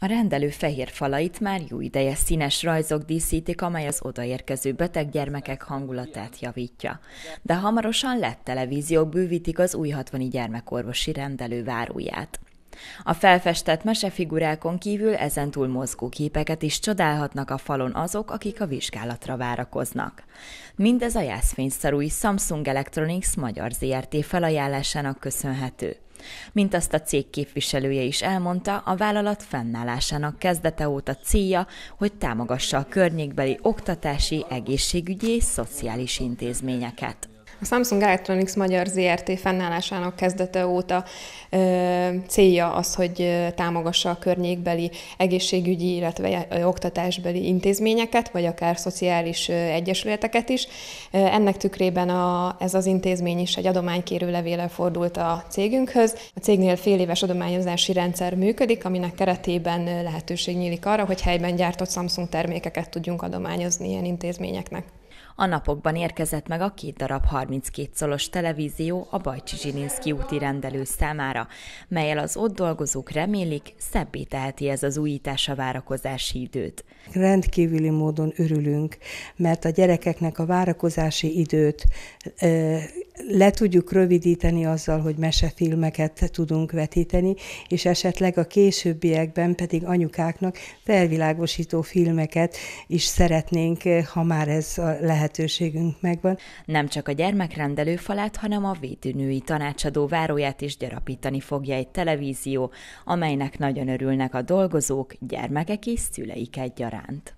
A rendelő fehér falait már jó ideje színes rajzok díszítik, amely az odaérkező beteg gyermekek hangulatát javítja. De hamarosan lett televíziók bővítik az új 60 gyermekorvosi rendelő váróját. A felfestett mesefigurákon kívül ezentúl képeket is csodálhatnak a falon azok, akik a vizsgálatra várakoznak. Mindez a jászfényszerúi Samsung Electronics Magyar ZRT felajánlásának köszönhető. Mint azt a cég képviselője is elmondta, a vállalat fennállásának kezdete óta célja, hogy támogassa a környékbeli oktatási, egészségügyi és szociális intézményeket. A Samsung Electronics Magyar ZRT fennállásának kezdete óta ö, célja az, hogy támogassa a környékbeli egészségügyi, illetve oktatásbeli intézményeket, vagy akár szociális egyesületeket is. Ennek tükrében a, ez az intézmény is egy adománykérő levéle fordult a cégünkhöz. A cégnél fél éves adományozási rendszer működik, aminek keretében lehetőség nyílik arra, hogy helyben gyártott Samsung termékeket tudjunk adományozni ilyen intézményeknek. A napokban érkezett meg a két darab 32 szolos televízió a Bajcsi Zsilinszki úti rendelő számára, melyel az ott dolgozók remélik, szebbé teheti ez az újítás a várakozási időt. Rendkívüli módon örülünk, mert a gyerekeknek a várakozási időt le tudjuk rövidíteni azzal, hogy mesefilmeket tudunk vetíteni, és esetleg a későbbiekben pedig anyukáknak felvilágosító filmeket is szeretnénk, ha már ez a lehetőségünk megvan. Nem csak a gyermekrendelő falát, hanem a védőnői tanácsadó váróját is gyarapítani fogja egy televízió, amelynek nagyon örülnek a dolgozók, gyermekek és szüleik egyaránt.